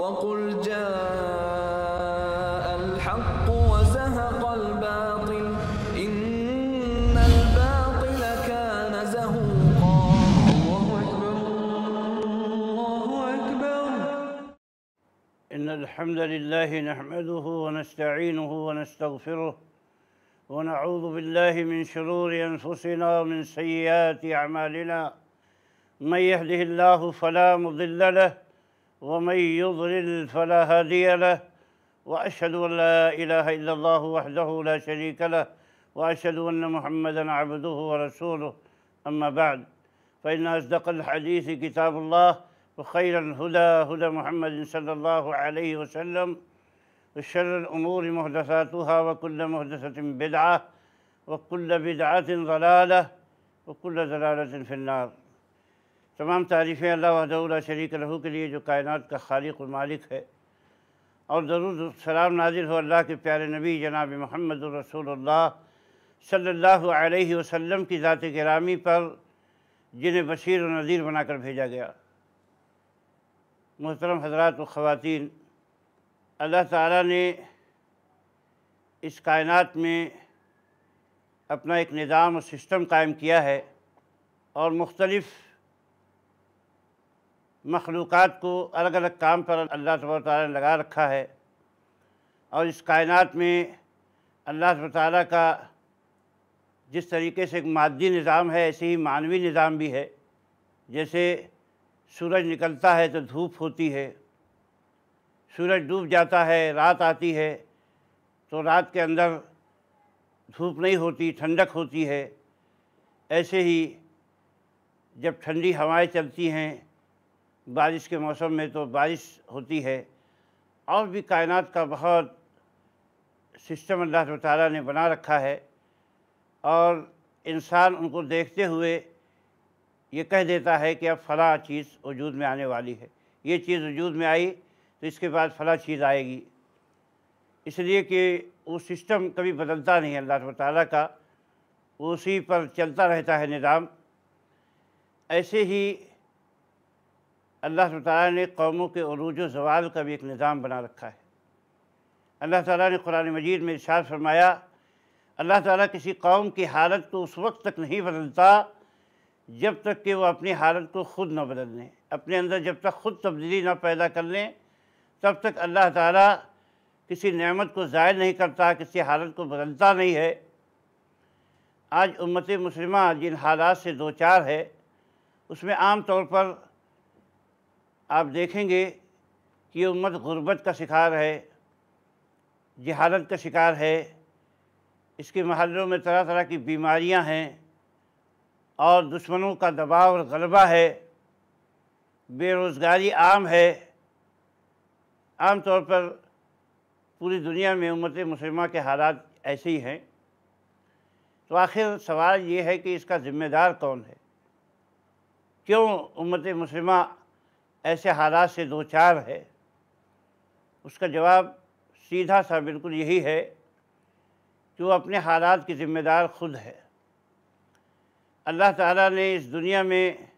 وقل جاء الحق وزهق الباطل إن الباطل كان زهوقا الله أكبر الله أكبر إن الحمد لله نحمده ونستعينه ونستغفره ونعوذ بالله من شرور أنفسنا ومن سيئات أعمالنا من يهده الله فلا مضل له ومن يضلل فلا هادي له واشهد ان لا اله الا الله وحده لا شريك له واشهد ان محمدا عبده ورسوله اما بعد فان اصدق الحديث كتاب الله وخير الهدى هدى محمد صلى الله عليه وسلم وشر الامور محدثاتها وكل محدثه بدعه وكل بدعه ضلاله وكل ضلاله في النار तमाम तारीफ़ें अल्लाह वहदल शरीक रहू के लिए जो कायनात का खालिक और मालिक है और ज़रूर सलाम नाजिल हो अल्लाह के प्यारे नबी जनाब महमद रसोल्ला सल्ला वसम की ज़ात गिरामी पर जिन्हें बशीर और नज़ीर बनाकर भेजा गया मोहतरम हजरात व ख़वातीन अल्लाह ताला ने इस कायनात में अपना एक निज़ाम और सिस्टम कायम किया है और मुख्तलिफ़ मखलूक़ को अलग अलग काम पर अल्लाह तब ने लगा रखा है और इस कायनात में अल्लाह तब तारा का जिस तरीके से एक मादी निज़ाम है ऐसे ही मानवी निज़ाम भी है जैसे सूरज निकलता है तो धूप होती है सूरज डूब जाता है रात आती है तो रात के अंदर धूप नहीं होती ठंडक होती है ऐसे ही जब ठंडी हवाएं चलती हैं बारिश के मौसम में तो बारिश होती है और भी कायनात का बहुत सिस्टम अल्लाह ताला ने बना रखा है और इंसान उनको देखते हुए ये कह देता है कि अब फला चीज़ वजूद में आने वाली है ये चीज़ वजूद में आई तो इसके बाद फला चीज़ आएगी इसलिए कि वो सिस्टम कभी बदलता नहीं है अल्लाह ताली का उसी पर चलता रहता है निज़ाम ऐसे ही अल्लाह ताला ने कौमों के अरूज जवाल का भी एक निज़ाम बना रखा है अल्लाह ताला ने कुरान मजीद में इशार फरमाया अल्लाह ताला किसी कौम की हालत को उस वक्त तक नहीं बदलता जब तक कि वो अपनी हालत को ख़ुद ना बदल लें अपने अंदर जब तक ख़ुद तब्दीली ना पैदा कर लें तब तक अल्लाह ताला किसी नेमत को ज़ायल नहीं करता किसी हालत को बदलता नहीं है आज उम्मत मुसलमान जिन हालात से दो चार है उसमें आम तौर पर आप देखेंगे कि उम्मत गुर्बत का शिकार है जहालत का शिकार है इसके महलों में तरह तरह की बीमारियां हैं और दुश्मनों का दबाव और गलबा है बेरोज़गारी आम है आम तौर पर पूरी दुनिया में उम्मत मुसलमा के हालात ऐसे ही हैं तो आखिर सवाल ये है कि इसका ज़िम्मेदार कौन है क्यों उम्मत मुसलमा ऐसे हालात से दो चार है उसका जवाब सीधा सा बिल्कुल यही है कि वो अपने हालात की ज़िम्मेदार खुद है अल्लाह ताला ने इस दुनिया में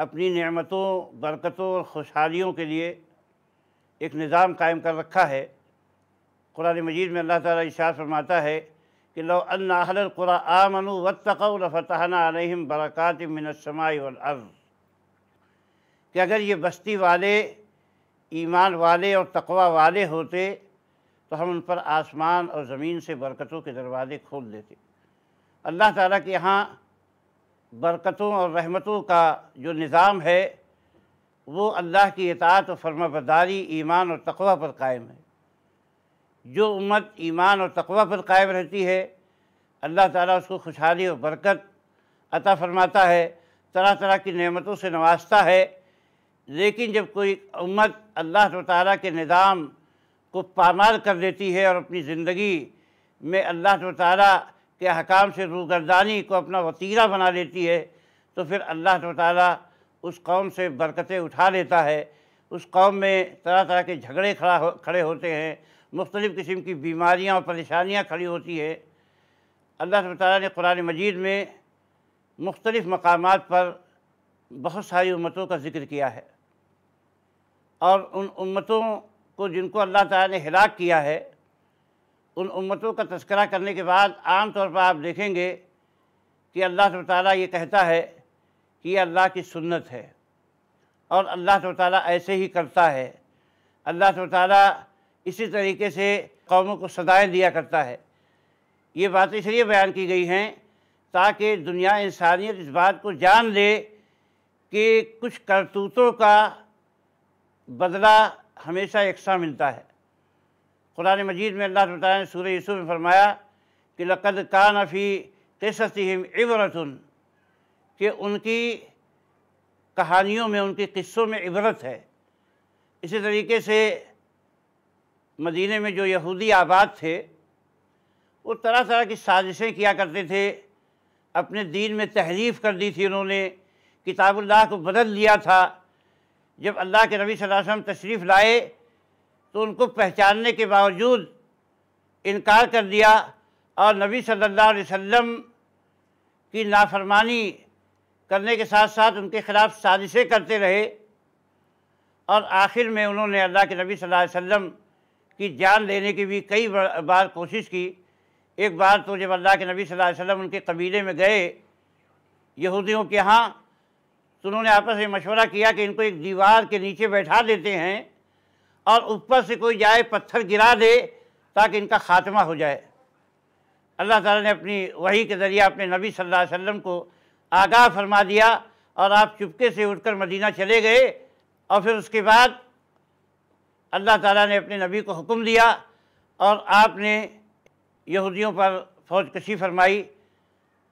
अपनी नेमतों बरकतों और खुशहालियों के लिए एक निज़ाम कायम कर रखा है कुरान मजीद में अल्लाह ताला इशार फरमाता है कि लो अन्ना अहल कुरा आमनु वतक़ लफ़तहना अलहम बरक़ात मिनसमाई वल अर्ज़ कि अगर ये बस्ती वाले ईमान वाले और तकवा वाले होते तो हम उन पर आसमान और ज़मीन से बरकतों के दरवाज़े खोल देते अल्लाह ताला के यहाँ बरकतों और रहमतों का जो निज़ाम है वो अल्लाह की इतात और फर्माबरदारी ईमान और तकवा पर कायम है जो उम्मत ईमान और तकवा पर कायम रहती है अल्लाह ताला उसको खुशहाली और बरकत अता फरमाता है तरह तरह की नेमतों से नवाजता है लेकिन जब कोई उम्मत अल्लाह ताला के निज़ाम को पामाल कर देती है और अपनी ज़िंदगी में अल्लाह ताला के अकाम से रूगर्दानी को अपना वतीरा बना लेती है तो फिर अल्लाह ताला उस कौम से बरकतें उठा लेता है उस कौम में तरह तरह के झगड़े खड़ा हो खड़े होते हैं मुख्तलिफ़ किस्म की बीमारियाँ और परेशानियाँ खड़ी होती है अल्लाह ताली ने कुरान मजीद में मुख्तलिफ़ मकाम पर बहुत सारी उम्मतों का जिक्र किया है और उन उम्मतों को जिनको अल्लाह ताला ने हिलाक किया है उन उम्मतों का तस्करा करने के बाद आम तौर पर आप देखेंगे कि अल्लाह ताला ये कहता है कि ये अल्लाह की सुन्नत है और अल्लाह ताला ऐसे ही करता है अल्लाह ताला इसी तरीके से कौमों को सदाएँ दिया करता है ये बातें इसलिए बयान की गई हैं ताकि दुनिया इंसानियत इस बात को जान ले कि कुछ करतूतों का बदला हमेशा यकसा मिलता है कुरान मजीद में अल्लाह तला ने सूर्य यूसुफ में फरमाया कि लकद का नफ़ी किसम इबरतन कि उनकी कहानियों में उनके किस्सों में इबरत है इसी तरीके से मदीने में जो यहूदी आबाद थे वो तरह तरह की साजिशें किया करते थे अपने दीन में तहरीफ कर दी थी उन्होंने किताबुल्लाह को बदल लिया था जब अल्लाह के नबी वसम तशरीफ़ लाए तो उनको पहचानने के बावजूद इनकार कर दिया और नबी सल्लल्लाहु अलैहि वसल्लम की नाफरमानी करने के साथ साथ उनके ख़िलाफ़ साजिशें करते रहे और आखिर में उन्होंने अल्लाह के नबी सल्लल्लाहु अलैहि वसल्लम की जान लेने की भी कई बार कोशिश की एक बार तो जब अल्लाह के नबी सल्लल्लाहु अलैहि वसल्लम उनके कबीले में गए यहूदियों के यहाँ तो उन्होंने आपस में मशवरा किया कि इनको एक दीवार के नीचे बैठा देते हैं और ऊपर से कोई जाए पत्थर गिरा दे ताकि इनका खात्मा हो जाए अल्लाह ताला ने अपनी वही के ज़रिए अपने नबी सल्लल्लाहु अलैहि वसल्लम को आगाह फरमा दिया और आप चुपके से उठकर मदीना चले गए और फिर उसके बाद अल्लाह ताला ने अपने नबी को हुक्म दिया और आपने यहूदियों पर फौज कशी फरमाई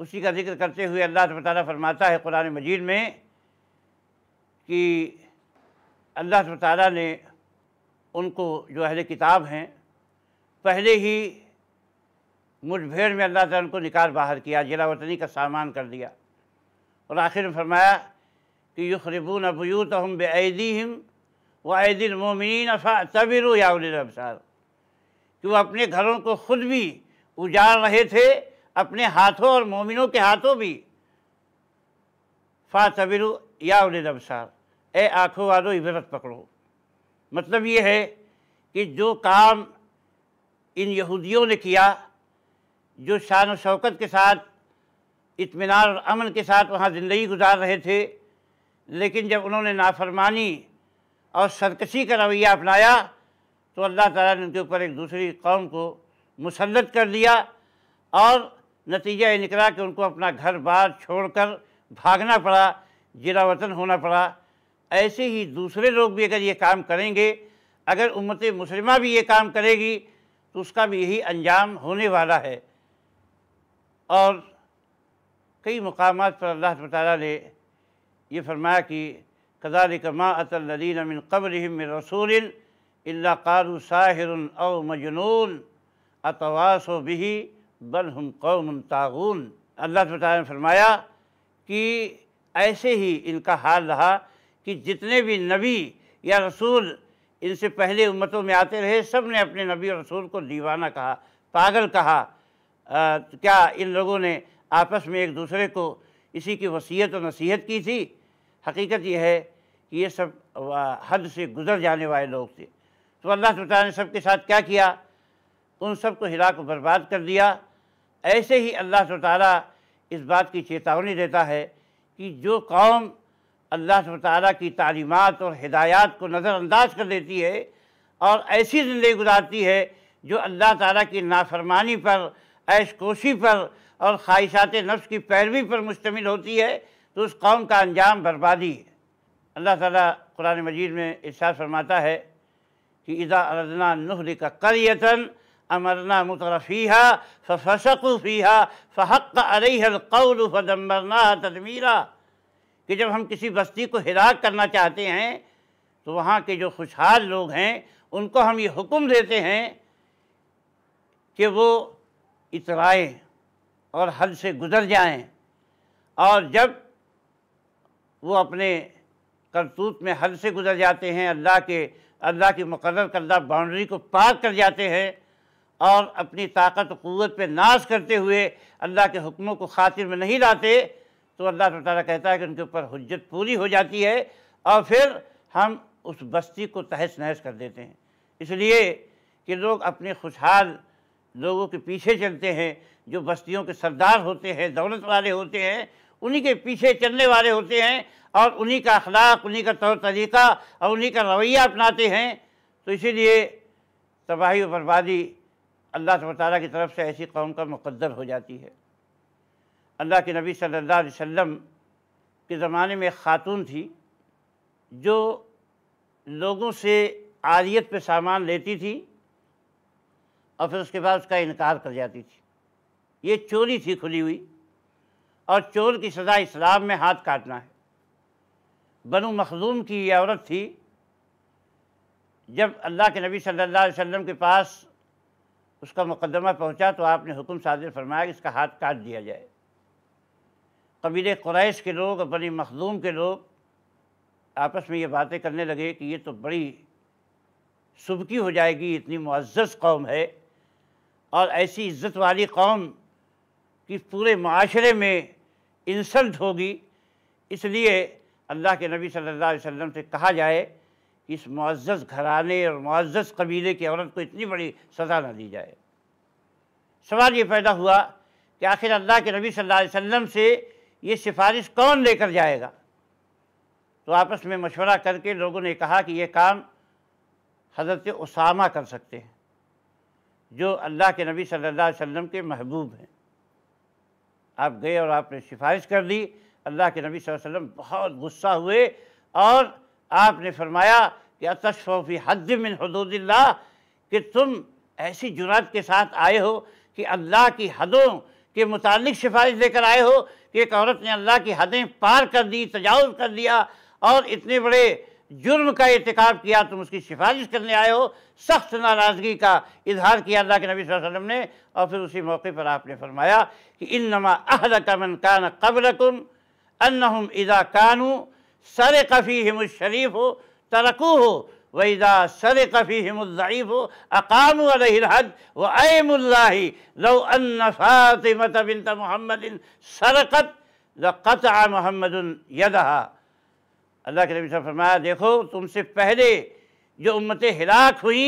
उसी का जिक्र करते हुए अल्लाह तबारा फरमाता है कुरान मजीद में कि अल्लाह ताला ने उनको जो अहले किताब हैं पहले ही मुठभेड़ में अल्लाह ताला उनको निकाल बाहर किया जिला वतनी का सामान कर दिया और आखिर में फरमाया कि युखरबून अबूत हम बेदी हम व ऐदिल मोमिन तबिर याबसार कि वो अपने घरों को खुद भी उजाड़ रहे थे अपने हाथों और मोमिनों के हाथों भी फ़ा तबिर याबसार ए आँखों वालों इबरत पकड़ो मतलब ये है कि जो काम इन यहूदियों ने किया जो शान शौकत के साथ इतमान और अमन के साथ वहाँ ज़िंदगी गुजार रहे थे लेकिन जब उन्होंने नाफरमानी और सरकशी का रवैया अपनाया तो अल्लाह ताला ने उनके ऊपर एक दूसरी कौम को मुसलत कर दिया और नतीजा ये निकला कि उनको अपना घर बार छोड़कर भागना पड़ा जिला वतन होना पड़ा ऐसे ही दूसरे लोग भी अगर ये काम करेंगे अगर उम्मत मुसलिमा भी ये काम करेगी तो उसका भी यही अंजाम होने वाला है और कई मकाम पर अल्लाह ताली ने ये फरमाया कि कदार कमा अतल्लिन अमिन कब्रम रसूल अल्लाकाल साहिर अव मजनून अतवासो बिही बल हम कौम तागून अल्लाह ताली ने फरमाया कि ऐसे ही इनका हाल रहा कि जितने भी नबी या रसूल इनसे पहले उम्मतों में आते रहे सब ने अपने नबी और रसूल को दीवाना कहा पागल कहा आ, क्या इन लोगों ने आपस में एक दूसरे को इसी की वसीयत और नसीहत की थी हकीकत यह है कि ये सब हद से गुजर जाने वाले लोग थे तो अल्लाह तला ने सबके साथ क्या किया उन सब को हिला को बर्बाद कर दिया ऐसे ही अल्लाह ताला इस बात की चेतावनी देता है कि जो कौम अल्लाह तारा की तालीमत और हिदायत को नज़रअंदाज कर देती है और ऐसी ज़िंदगी गुजारती है जो अल्लाह ताली की नाफरमानी पर ऐश कोशी पर और ख्वाहिशात नफ्स की पैरवी पर मुश्तमिल होती है तो उस कौम का अंजाम बर्बादी है अल्लाह ताली कुरान मजीद में इर्शाद फरमाता है कि इदा अरदना नहर का करियतन अमरना मुतरफ़ीहा फ़सकू फ़ीहा फ़हक़ अरहल कौल फ़दम्बरना तदमीरा कि जब हम किसी बस्ती को हिदाक करना चाहते हैं तो वहाँ के जो खुशहाल लोग हैं उनको हम ये हुक्म देते हैं कि वो इतराएँ और हद से गुज़र जाएं और जब वो अपने करतूत में हद से गुज़र जाते हैं अल्लाह के अल्लाह की मुकर करदा बाउंड्री को पार कर जाते हैं और अपनी ताकत क़ुत पर नाश करते हुए अल्लाह के हुक्मों को खातिर में नहीं लाते तो अल्लाह ताला कहता है कि उनके ऊपर हजत पूरी हो जाती है और फिर हम उस बस्ती को तहस नहस कर देते हैं इसलिए कि लोग अपने खुशहाल लोगों के पीछे चलते हैं जो बस्तियों के सरदार होते हैं दौलत वाले होते हैं उन्हीं के पीछे चलने वाले होते हैं और उन्हीं का अखलाक उन्हीं का तौर तरीका और उन्हीं का रवैया अपनाते हैं तो इसीलिए तबाही और बर्बादी अल्लाह तब की तरफ से ऐसी कौम का मुकद्दर हो जाती है अल्लाह के नबी सल्लल्लाहु अलैहि वसल्लम के ज़माने में ख़ातून थी जो लोगों से आरियत पे सामान लेती थी और फिर उसके बाद उसका इनकार कर जाती थी ये चोरी थी खुली हुई और चोर की सज़ा इस्लाम में हाथ काटना है बनु मखजूम की ये औरत थी जब अल्लाह के नबी सल्लल्लाहु अलैहि वसल्लम के पास उसका मुकदमा पहुंचा तो आपने हुक्म साजिर फरमाया कि इसका हाथ काट दिया जाए कबीले क्रैश के लोग और बनी मखदूम के लोग आपस में ये बातें करने लगे कि ये तो बड़ी सुबकी हो जाएगी इतनी मुआज़ कौम है और ऐसी इज़्ज़त वाली कौम कि पूरे माशरे में इंसल्ट होगी इसलिए अल्लाह के नबी सल्लल्लाहु अलैहि वसल्लम से कहा जाए कि इस मुआज़ घराने और मुआज़ कबीले की औरत को इतनी बड़ी सज़ा ना दी जाए सवाल ये पैदा हुआ कि आखिर अल्लाह के नबी सल्लल्लाहु अलैहि वसल्लम से ये सिफारिश कौन लेकर जाएगा तो आपस में मशवरा करके लोगों ने कहा कि ये काम हज़रत उसामा कर सकते हैं जो अल्लाह के नबी सल्लल्लाहु अलैहि वसल्लम के महबूब हैं आप गए और आपने सिफारिश कर दी अल्लाह के नबी वसल्लम बहुत गुस्सा हुए और आपने फरमाया कि अतशफ़ी हद मिन हदूदिल्ला कि तुम ऐसी जुरात के साथ आए हो कि अल्लाह की हदों के मुतक सिफारिश लेकर आए हो कि एक औरत ने अल्लाह की हदें पार कर दी तजावज़ कर दिया और इतने बड़े जुर्म का इतकब किया तुम उसकी सिफारिश करने आए हो सख्त नाराज़गी का इजहार किया अल्लाह के नबी वसम ने और फिर उसी मौके पर आपने फरमाया कि इन नमा अहलकमन कान कबरकुम हम इदा कानू सर कफ़ी हिम शरीफ हो तरकू हो وإذا سرق فيهم الضعيف أقاموا عليه الحد وأيم الله لو أن فاطمة بنت محمد سرقت لقطع محمد यदहा अल्लाह के नबी फरमाया देखो तुमसे पहले जो उम्मतें हिलाक हुई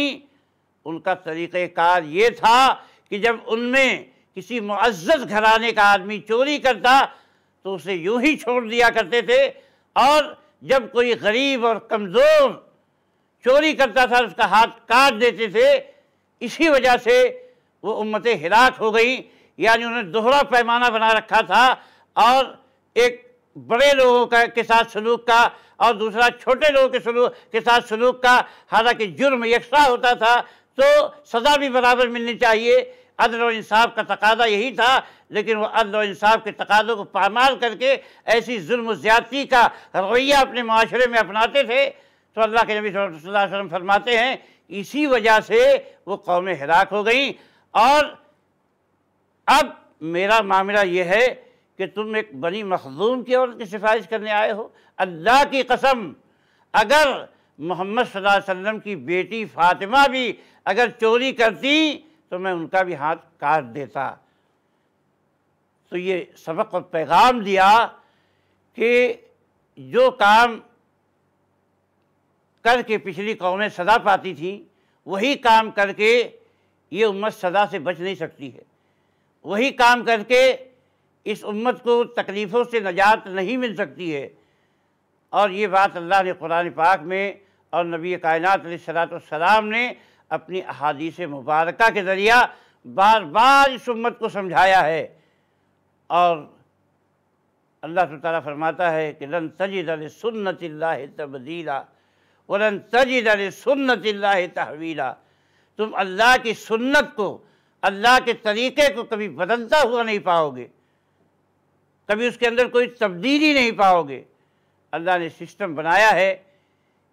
उनका तरीक़ार ये था कि जब उनमें किसी मुआज़त घराने का आदमी चोरी करता तो उसे यूं ही छोड़ दिया करते थे और जब कोई गरीब और कमज़ोर चोरी करता था उसका हाथ काट देते थे इसी वजह से वो उम्मत हिराक हो गई यानी उन्होंने दोहरा पैमाना बना रखा था और एक बड़े लोगों का के साथ सलूक का और दूसरा छोटे लोगों के सलूक के साथ सलूक का हालांकि जुर्म यकसा होता था तो सज़ा भी बराबर मिलनी चाहिए अदल और इंसाफ का तकादा यही था लेकिन वह अदल और इंसाफ के तकादों को पामाल करके ऐसी जुल्म ज़्यादती का रवैया अपने माशरे में अपनाते थे तो अल्लाह के नबी वसल्लम फरमाते हैं इसी वजह से वो कौमें हराक हो गई और अब मेरा मामला ये है कि तुम एक बनी मखदूम की औरत की सिफारिश करने आए हो अल्लाह की कसम अगर मोहम्मद वसल्लम की बेटी फातिमा भी अगर चोरी करती तो मैं उनका भी हाथ काट देता तो ये सबक और पैगाम दिया कि जो काम करके पिछली कौमें सदा पाती थी वही काम करके ये उम्मत सदा से बच नहीं सकती है वही काम करके इस उम्मत को तकलीफ़ों से नजात नहीं मिल सकती है और ये बात अल्लाह ने कुरान पाक में और नबी कायनात सलाम ने अपनी अहादीस मुबारक के ज़रिया बार बार इस उम्मत को समझाया है और अल्लाह ताला फरमाता है कि लन तजद सुन्नत तब्दीला वलन तजिद सुन्नत तहवीला तुम अल्लाह की सुन्नत को अल्लाह के तरीक़े को कभी बदलता हुआ नहीं पाओगे कभी उसके अंदर कोई तब्दीली नहीं पाओगे अल्लाह ने सिस्टम बनाया है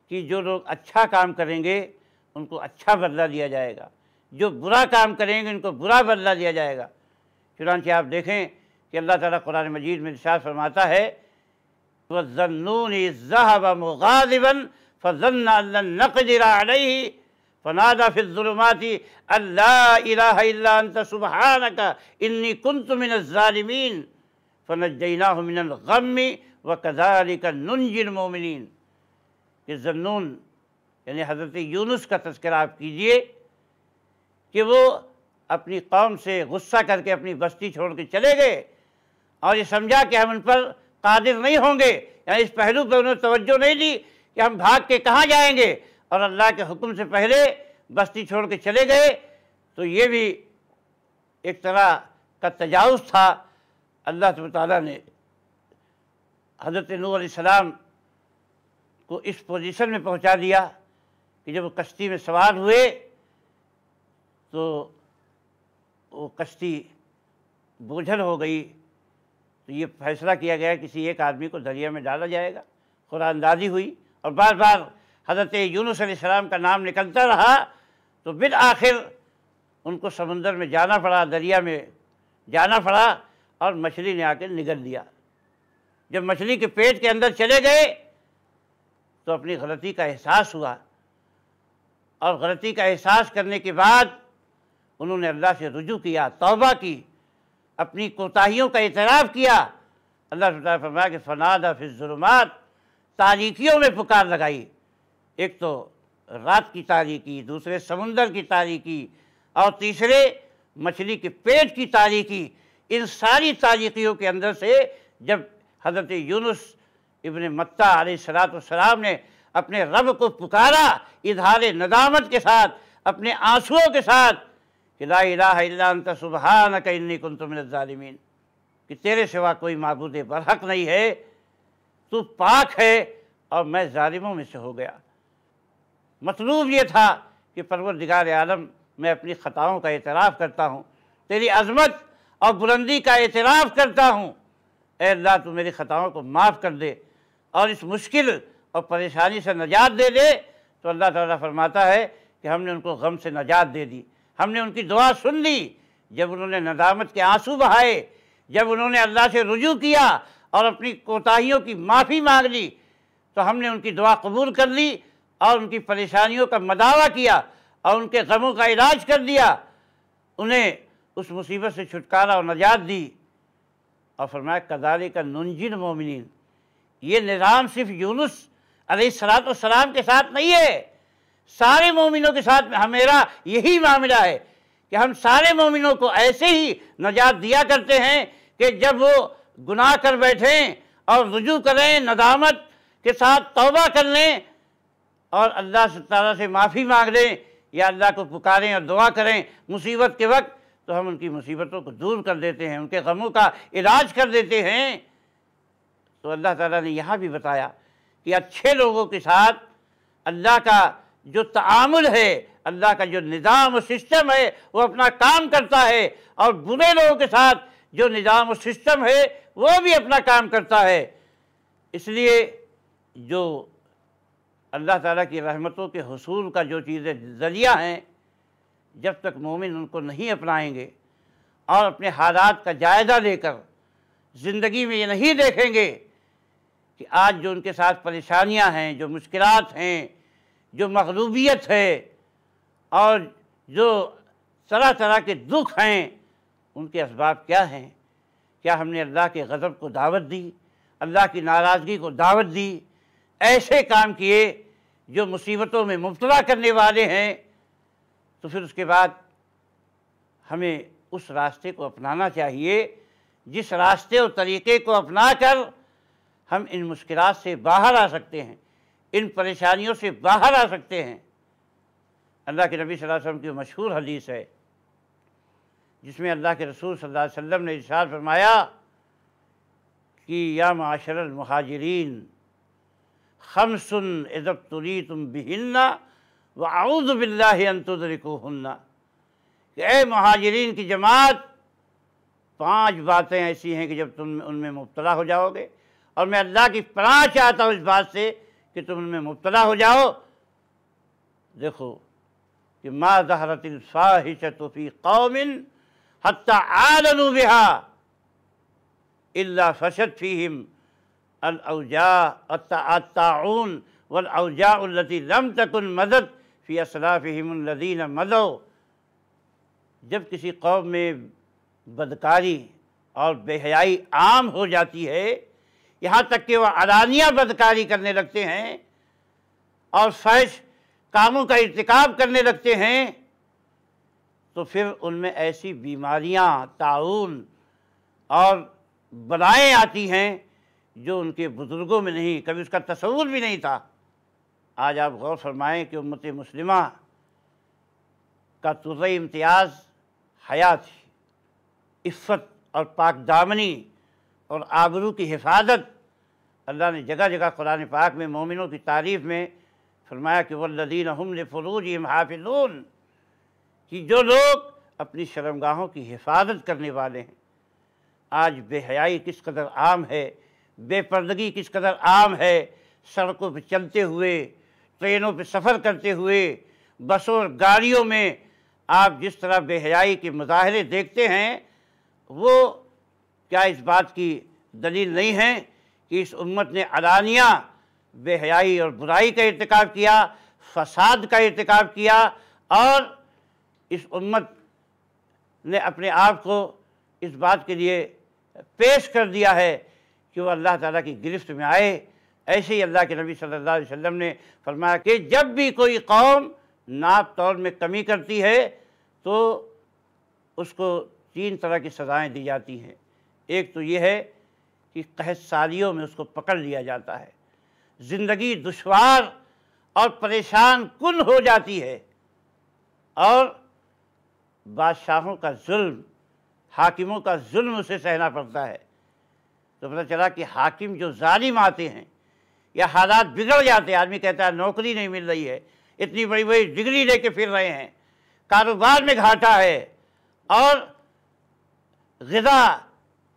कि जो लोग अच्छा काम करेंगे उनको अच्छा बदला दिया जाएगा जो बुरा काम करेंगे उनको बुरा बदला दिया जाएगा चुनानचे आप देखें कि अल्लाह ताला कुरान मजीद में निशा फरमाता है वजनून ज़हब मुगालिबन फजन नकजराही फनादा फिजुलमाती अल्लाह सुबहान का इन्नी कुंतमिनजालमीन फ़नजना ग़मी व कदारी का ननजिन मोमिन कि जन्नून यानी हज़रत यूनुस का तस्करा आप कीजिए कि वो अपनी कौम से गुस्सा करके अपनी बस्ती छोड़ के चले गए और ये समझा कि हम उन पर कादिर नहीं होंगे यानी इस पहलू पर उन्होंने तोज्जो नहीं दी कि हम भाग के कहाँ जाएंगे और अल्लाह के हुक्म से पहले बस्ती छोड़ के चले गए तो ये भी एक तरह का तजावज़ था अल्लाह तबारा ने हज़रत नूसम को इस पोजीशन में पहुंचा दिया कि जब वो कश्ती में सवार हुए तो वो कश्ती बोझल हो गई तो ये फैसला किया गया किसी एक आदमी को दरिया में डाला जाएगा कुरानदाजी हुई और बार बार हज़रत यूनुस सलाम का नाम निकलता रहा तो बिल आखिर उनको समंदर में जाना पड़ा दरिया में जाना पड़ा और मछली ने आकर निगल लिया जब मछली के पेट के अंदर चले गए तो अपनी गलती का एहसास हुआ और गलती का एहसास करने के बाद उन्होंने अल्लाह से रुजू किया तौबा की अपनी कोताहियों का इतराफ़ किया अल्लाह फरमाया कि फ़नादा फिजुलमात तारीखियों में पुकार लगाई एक तो रात की तारीखी दूसरे समुंदर की तारीखी और तीसरे मछली के पेट की तारीखी इन सारी तारीखियों के अंदर से जब हजरत यूनुस इबन मत्ता सलाम ने अपने रब को पुकारा इधार नदामत के साथ अपने आंसुओं के साथ कि ला लात सुबहान कन्नी कि तेरे सिवा कोई मबूद बरहक नहीं है तू पाक है और मैं ालिमों में से हो गया मतलूब ये था कि परवर दिगार आलम मैं अपनी ख़ताओं का एतराफ़ करता हूँ तेरी अजमत और बुलंदी का एतराफ़ करता हूँ अल्लाह तू मेरी ख़ताओं को माफ़ कर दे और इस मुश्किल और परेशानी से नजात दे दे तो अल्लाह ताला फरमाता है कि हमने उनको गम से नजात दे दी हमने उनकी दुआ सुन ली जब उन्होंने नदामत के आंसू बहाए जब उन्होंने अल्लाह से रुजू किया और अपनी कोताहियों की माफ़ी मांग ली तो हमने उनकी दुआ कबूल कर ली और उनकी परेशानियों का मदावा किया और उनके गमों का इलाज कर दिया उन्हें उस मुसीबत से छुटकारा और नजात दी और फरमाया कदारे का नुनजिन मोमिन ये निज़ाम सिर्फ यूनुस सलात सलाम के साथ नहीं है सारे मोमिनों के साथ हमेरा यही मामला है कि हम सारे मोमिनों को ऐसे ही नजात दिया करते हैं कि जब वो गुनाह कर बैठें और रुजू करें नदामत के साथ तौबा कर लें और अल्लाह तारा से माफ़ी मांग लें या अल्लाह को पुकारें और दुआ करें मुसीबत के वक्त तो हम उनकी मुसीबतों को दूर कर देते हैं उनके गमों का इलाज कर देते हैं तो अल्लाह ताला ने यहाँ भी बताया कि अच्छे लोगों के साथ अल्लाह का जो तामुल है अल्लाह का जो निज़ाम और सिस्टम है वो अपना काम करता है और बुरे लोगों के साथ जो निज़ाम और सिस्टम है वो भी अपना काम करता है इसलिए जो अल्लाह ताला की रहमतों के हसूल का जो चीज़ें ज़रिया हैं जब तक मोमिन उनको नहीं अपनाएंगे और अपने हालात का जायज़ा लेकर ज़िंदगी में ये नहीं देखेंगे कि आज जो उनके साथ परेशानियां हैं जो मुश्किल हैं जो मकलूबियत है और जो तरह तरह के दुख हैं उनके इसबाब क्या हैं क्या हमने अल्लाह के गज़ब को दावत दी अल्लाह की नाराज़गी को दावत दी ऐसे काम किए जो मुसीबतों में मुबतला करने वाले हैं तो फिर उसके बाद हमें उस रास्ते को अपनाना चाहिए जिस रास्ते और तरीक़े को अपना कर हम इन मुश्किल से बाहर आ सकते हैं इन परेशानियों से बाहर आ सकते हैं अल्लाह के नबी सल्लल्लाहु अलैहि वसल्लम की मशहूर हदीस है जिसमें अल्लाह के रसूल सल्लल्लाहु अलैहि वसल्लम ने इशार फरमाया कि या माशरल महाजरीन सुन एदब तुरी तुम बिहिन्ना व आउदबिल्लाकुन्ना कि ए महाजरीन की जमात पांच बातें ऐसी हैं कि जब तुम उनमें मुबतला हो जाओगे और मैं अल्लाह की पनाह चाहता हूँ इस बात से कि तुम उनमें मुबतला हो जाओ देखो कि माँ जहरतिन फ़ाहिश तोफ़ी कौमिन हत्ता आदनु बिहा इल्ला फशत फ़ीहिम अलौजा अत्ताउन वल अवजाउल्लती लम तकुन मदद फ़ी असलाफ़िमदीन मदो जब किसी कौम में बदकारी और बेहयाई आम हो जाती है यहाँ तक कि वह अदानिया बदकारी करने लगते हैं और फैश कामों का इरतकब करने लगते हैं तो फिर उनमें ऐसी बीमारियां ताउन और बलाएँ आती हैं जो उनके बुज़ुर्गों में नहीं कभी उसका तस्वूर भी नहीं था आज आप गौर फरमाएँ कि उम्मत मुस्लिमा का तुर इम्तियाज़ हया थी इफ़त और पाक दामनी और आबरू की हिफाजत अल्लाह ने जगह जगह कुरान पाक में मोमिनों की तारीफ़ में फरमाया कि वल्लिन हम फरूज हाफिलून कि जो लोग अपनी शर्मगाहों की हिफाजत करने वाले हैं आज बेहयाई किस कदर आम है बेपर्दगी किस कदर आम है सड़कों पर चलते हुए ट्रेनों पर सफ़र करते हुए बसों और गाड़ियों में आप जिस तरह बेहयाई के मुजाहरे देखते हैं वो क्या इस बात की दलील नहीं है कि इस उम्मत ने अलानिया बेहयाई और बुराई का इरतकब किया फसाद का इरतकब किया और इस उम्मत ने अपने आप को इस बात के लिए पेश कर दिया है कि वो अल्लाह ताला की गिरफ्त में आए ऐसे ही अल्लाह के नबी सल्लल्लाहु अलैहि वसल्लम ने फरमाया कि जब भी कोई कौम नाप तौल में कमी करती है तो उसको तीन तरह की सज़ाएँ दी जाती हैं एक तो ये है कि कहत सालियों में उसको पकड़ लिया जाता है ज़िंदगी दुशवार और परेशान कुन हो जाती है और बादशाहों का जुल्म हाकिमों का जुल्म उसे सहना पड़ता है तो पता चला कि हाकिम जो जालिम आते हैं या हालात बिगड़ जाते हैं आदमी कहता है नौकरी नहीं मिल रही है इतनी बड़ी बड़ी डिग्री लेके फिर रहे हैं कारोबार में घाटा है और गज़ा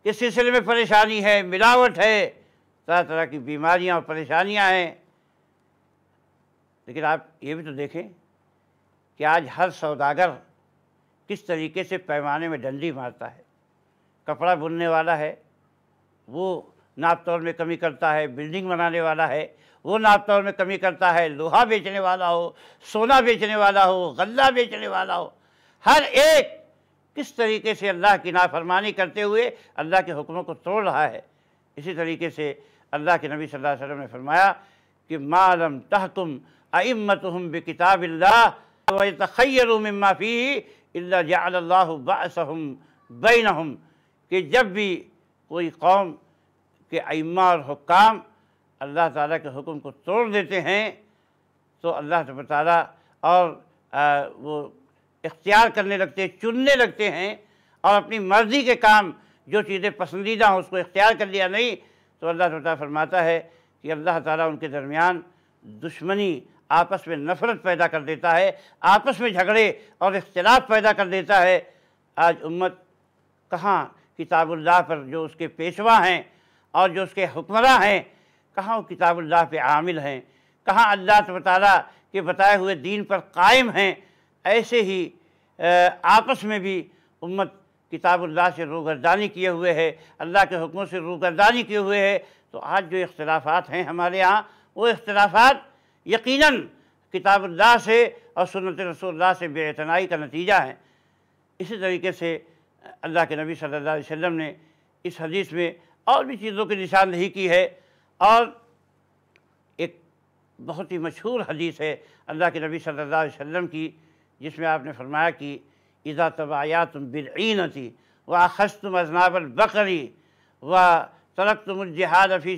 के सिलसिले में परेशानी है मिलावट है तरह तरह की बीमारियां और परेशानियां हैं लेकिन आप ये भी तो देखें कि आज हर सौदागर किस तरीके से पैमाने में डंडी मारता है कपड़ा बुनने वाला है वो नाप तौल में कमी करता है बिल्डिंग बनाने वाला है वो नाप तौल में कमी करता है लोहा बेचने वाला हो सोना बेचने वाला हो गल्ला बेचने वाला हो हर एक किस तरीके से अल्लाह की नाफरमानी करते हुए अल्लाह के हुक्मों को तोड़ रहा है इसी तरीके से अल्लाह के नबी सल्लल्लाहु अलैहि वसल्लम ने फरमाया कि मालम तहकुम अम्मत हम बे किताब तखैरुम माफ़ी अल्लाहबासम बैनहम कि जब भी कोई कौम के अम्मा और हुकाम अल्लाह ताला के हुक्म को तोड़ देते हैं तो अल्लाह तब और आ, वो इख्तियार करने लगते हैं चुनने लगते हैं और अपनी मर्ज़ी के काम जो चीज़ें पसंदीदा हों उसको इख्तियार कर लिया नहीं तो अल्लाह तब फरमाता है कि अल्लाह ताला उनके दरमियान दुश्मनी आपस में नफरत पैदा कर देता है आपस में झगड़े और इख्तलाफ पैदा कर देता है आज उम्मत कहाँ किताबुल्लाह पर जो उसके पेशवा हैं और जो उसके हुक्मरा हैं कहाँ वो किताबुल्लाह पे आमिल हैं कहाँ अल्लाह तबारा के बताए हुए दीन पर कायम हैं ऐसे ही आपस में भी उम्मत किताबुल्लाह से रूगरदानी किए हुए है अल्लाह के हुक्मों से रूगरदानी किए हुए है तो आज जो इख्तलाफात हैं हमारे यहाँ वो इख्तलाफात यकीन किताबल्ला से और सुनत रसोल्ला से बेतनाई का नतीजा है इसी तरीके से अल्लाह के नबी सल्ला वम ने इस हदीस में और भी चीज़ों की निशानदही की है और एक बहुत ही मशहूर हदीस है अल्लाह के नबी सल्ला वम की जिसमें आपने फरमाया कि इज़ा तबाया तुम थी व अखस तुम अजनाबल बकरी व तरक तुम जहाद फी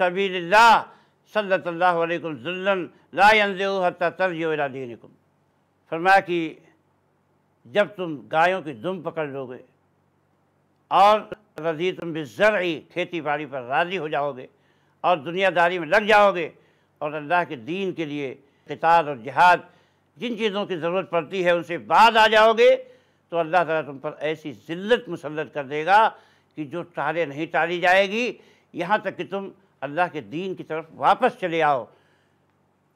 सबील्ला सल्लल्लाहु फरमाया कि जब तुम गायों की दुम पकड़ लोगे और रजी तुम भी जर ही खेती बाड़ी पर राज़ी हो जाओगे और दुनियादारी में लग जाओगे और अल्लाह के दीन के लिए किताब और जहाद जिन चीज़ों की ज़रूरत पड़ती है उनसे बाद आ जाओगे तो अल्लाह ताला तुम पर ऐसी ज़िल्लत मुसलत कर देगा कि जो टाले नहीं टाली जाएगी यहाँ तक कि तुम अल्लाह के दीन की तरफ वापस चले आओ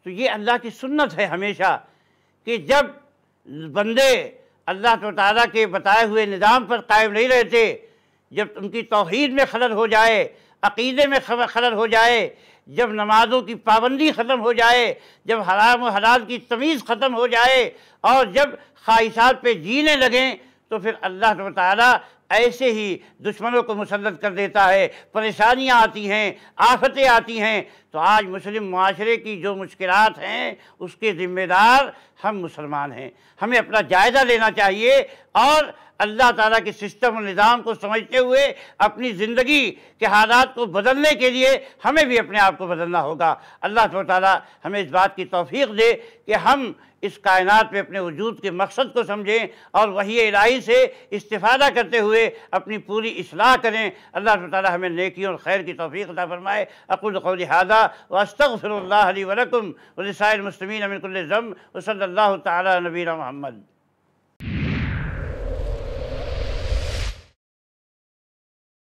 तो ये अल्लाह की सुन्नत है हमेशा कि जब बंदे अल्लाह तो तारा के बताए हुए निज़ाम पर कायम नहीं रहते जब उनकी तोहद में खलल हो जाए अकीदे में खलल हो जाए जब नमाज़ों की पाबंदी ख़त्म हो जाए जब हराम हलाल की तमीज़ ख़त्म हो जाए और जब ख्वाहिशात पे जीने लगें तो फिर अल्लाह तो तारा ऐसे ही दुश्मनों को मुसलत कर देता है परेशानियाँ आती हैं आफतें आती हैं तो आज मुस्लिम माशरे की जो मुश्किल हैं उसके ज़िम्मेदार हम मुसलमान हैं हमें अपना जायज़ा लेना चाहिए और अल्लाह ताला के सिस्टम और निज़ाम को समझते हुए अपनी ज़िंदगी के हालात को बदलने के लिए हमें भी अपने आप को बदलना होगा अल्लाह तो ताला हमें इस बात की तोफ़ी दे कि हम इस कायनात में अपने वजूद के मकसद को समझें और वही इलाही से इस्तादा करते हुए अपनी पूरी असलाह करें अल्लाह ताली हमें नेकी और खैर की तोफ़ी अदा फरमाए अकुल कौल हादा वस्तफ़िर वरकम वसाइल मुस्लिम अमिनकुल्ज़म वसल तबीना महमद